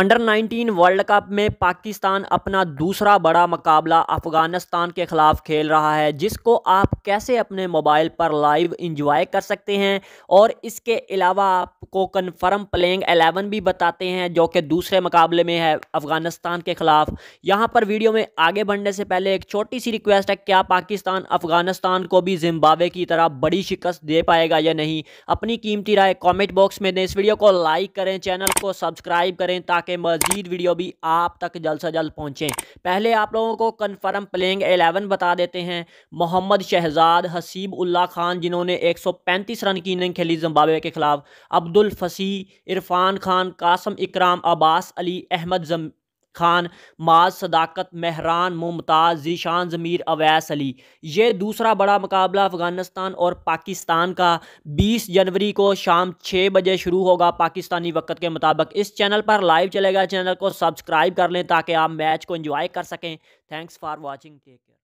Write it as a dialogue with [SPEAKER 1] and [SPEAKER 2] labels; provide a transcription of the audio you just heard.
[SPEAKER 1] under 19 world cup में पाकिस्तान अपना दूसरा बड़ा मुकाबला अफगानिस्तान के ख़िलाफ़ खेल रहा है जिसको आप कैसे अपने मोबाइल पर लाइव इंजॉय कर सकते हैं और इसके अलावा आपको कन्फर्म प्लेइंग एलेवन भी बताते हैं जो कि दूसरे मुकाबले में है अफ़गानिस्तान के ख़िलाफ़ यहाँ पर वीडियो में आगे बढ़ने से पहले एक छोटी सी रिक्वेस्ट है क्या पाकिस्तान अफ़गानिस्तान को भी जिम्बावे की तरह बड़ी शिकस्त दे पाएगा या नहीं अपनी कीमती राय कॉमेंट बॉक्स में दें इस वीडियो को लाइक करें चैनल को सब्सक्राइब करें ताकि ताकि मज़ीद वीडियो भी आप तक जल्द से जल्द पहुँचें पहले आप लोगों को कन्फर्म प्लेइंग एलेवन बता देते हैं मोहम्मद शहजाद हसीब उल्ला खान जिन्होंने एक सौ पैंतीस रन की इनिंग खेली जम्बावे के खिलाफ अब्दुल फसी इरफान खान कासम इकराम अब्बास अली अहमद खान माज सदाकत मेहरान मुमताज़ ज़ीशान ज़मीर अवैस अली ये दूसरा बड़ा मुकाबला अफ़गानिस्तान और पाकिस्तान का 20 जनवरी को शाम 6 बजे शुरू होगा पाकिस्तानी वक्त के मुताबिक इस चैनल पर लाइव चलेगा चैनल को सब्सक्राइब कर लें ताकि आप मैच को इंजॉय कर सकें thanks for watching take care